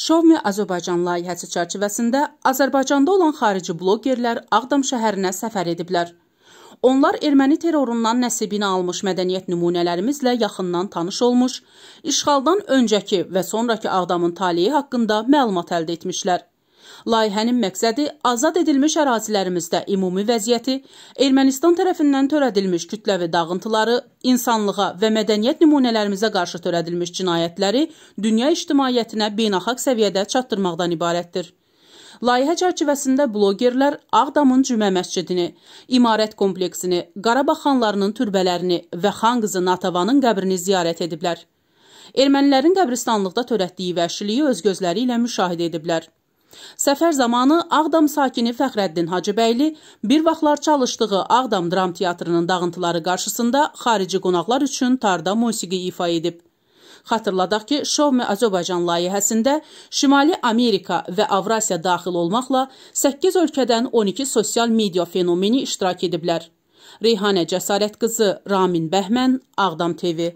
Şovmi Azərbaycan layihəsi çərçivəsində Azərbaycanda olan xarici bloqerlər Ağdam şəhərinə səfər ediblər. Onlar erməni terrorundan nəsibini almış mədəniyyət nümunələrimizlə yaxından tanış olmuş, işğaldan öncəki və sonrakı Ağdamın taleyi haqqında məlumat əldə etmişlər. Layihənin məqsədi azad edilmiş ərazilərimizdə ümumi vəziyyəti, Ermənistan tərəfindən törədilmiş kütləvi dağıntıları, insanlığa və mədəniyyət nümunələrimizə qarşı törədilmiş cinayətləri dünya ictimaiyyətinə beynəlxalq səviyyədə çatdırmaqdan ibarətdir. Layihə çərçivəsində bloqerlər Ağdamın Cümə məscidini, İmarət kompleksini, Qarabağ xanlarının türbələrini və xan qızı Natavanın qəbrini ziyarət ediblər. Ermənilərin qəbristanlıqda törətdiyi vəhşiliyi öz gözləri ilə müşahidə ediblər. Səfər zamanı Ağdam sakini Fəxrəddin Hacıbəyli bir vaxtlar çalışdığı Ağdam Dram Teatrının dağıntıları qarşısında xarici qonaqlar üçün tarda musiqi ifa edib. Xatırladaq ki, Şovmi Azərbaycan layihəsində Şimali Amerika və Avrasiya daxil olmaqla 8 ölkədən 12 sosial media fenomeni iştirak ediblər. Reyhanə Cəsarət qızı Ramin Bəhmən, Ağdam TV